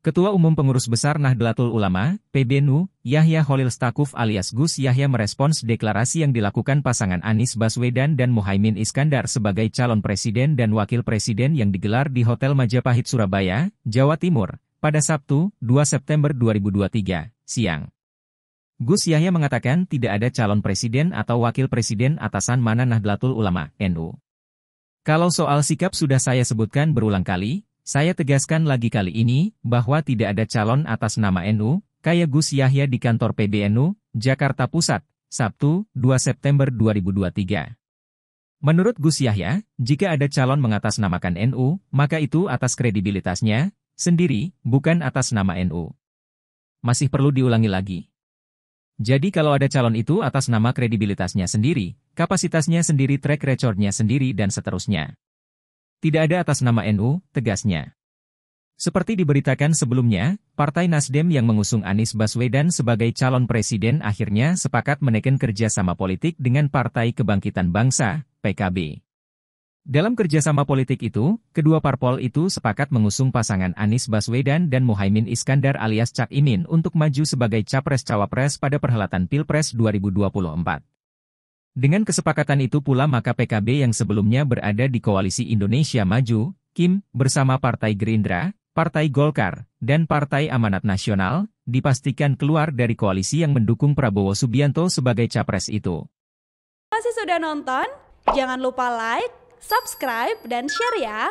Ketua Umum Pengurus Besar Nahdlatul Ulama, PBNU, Yahya Holil Stakuf alias Gus Yahya merespons deklarasi yang dilakukan pasangan Anies Baswedan dan Muhaimin Iskandar sebagai calon presiden dan wakil presiden yang digelar di Hotel Majapahit Surabaya, Jawa Timur, pada Sabtu, 2 September 2023, siang. Gus Yahya mengatakan tidak ada calon presiden atau wakil presiden atasan mana Nahdlatul Ulama, NU. Kalau soal sikap sudah saya sebutkan berulang kali, saya tegaskan lagi kali ini, bahwa tidak ada calon atas nama NU, kayak Gus Yahya di kantor PBNU, Jakarta Pusat, Sabtu, 2 September 2023. Menurut Gus Yahya, jika ada calon mengatasnamakan NU, maka itu atas kredibilitasnya, sendiri, bukan atas nama NU. Masih perlu diulangi lagi. Jadi kalau ada calon itu atas nama kredibilitasnya sendiri, kapasitasnya sendiri, track recordnya sendiri, dan seterusnya. Tidak ada atas nama NU, tegasnya. Seperti diberitakan sebelumnya, Partai Nasdem yang mengusung Anies Baswedan sebagai calon presiden akhirnya sepakat menekan kerjasama politik dengan Partai Kebangkitan Bangsa, PKB. Dalam kerjasama politik itu, kedua parpol itu sepakat mengusung pasangan Anies Baswedan dan Muhaimin Iskandar alias Cak Imin untuk maju sebagai capres-cawapres pada perhelatan Pilpres 2024. Dengan kesepakatan itu pula maka PKB yang sebelumnya berada di Koalisi Indonesia Maju, Kim, bersama Partai Gerindra, Partai Golkar, dan Partai Amanat Nasional, dipastikan keluar dari koalisi yang mendukung Prabowo Subianto sebagai capres itu. Terima sudah nonton, jangan lupa like, subscribe, dan share ya!